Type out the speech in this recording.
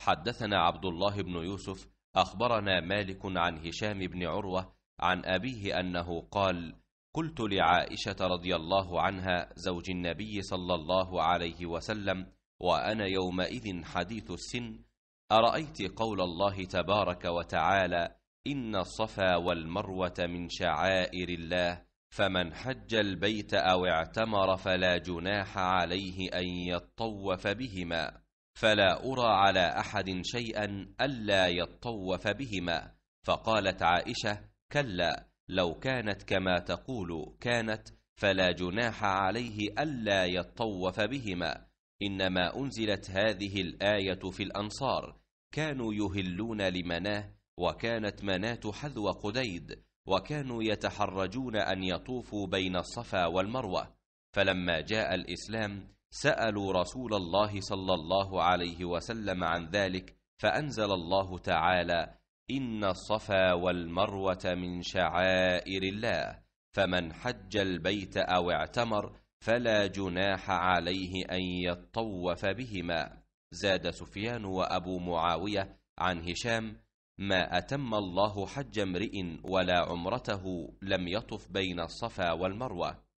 حدثنا عبد الله بن يوسف أخبرنا مالك عن هشام بن عروة عن أبيه أنه قال قلت لعائشة رضي الله عنها زوج النبي صلى الله عليه وسلم وأنا يومئذ حديث السن أرأيت قول الله تبارك وتعالى إن الصفا والمروة من شعائر الله فمن حج البيت أو اعتمر فلا جناح عليه أن يطوف بهما فلا أرى على أحد شيئا ألا يطوف بهما فقالت عائشة كلا لو كانت كما تقول كانت فلا جناح عليه ألا يطوف بهما إنما أنزلت هذه الآية في الأنصار كانوا يهلون لمناه وكانت مناه حذو قديد وكانوا يتحرجون أن يطوفوا بين الصفا والمروة فلما جاء الإسلام سألوا رسول الله صلى الله عليه وسلم عن ذلك فأنزل الله تعالى إن الصفا والمروة من شعائر الله فمن حج البيت أو اعتمر فلا جناح عليه أن يطوف بهما زاد سفيان وأبو معاوية عن هشام ما أتم الله حج امرئ ولا عمرته لم يطف بين الصفا والمروة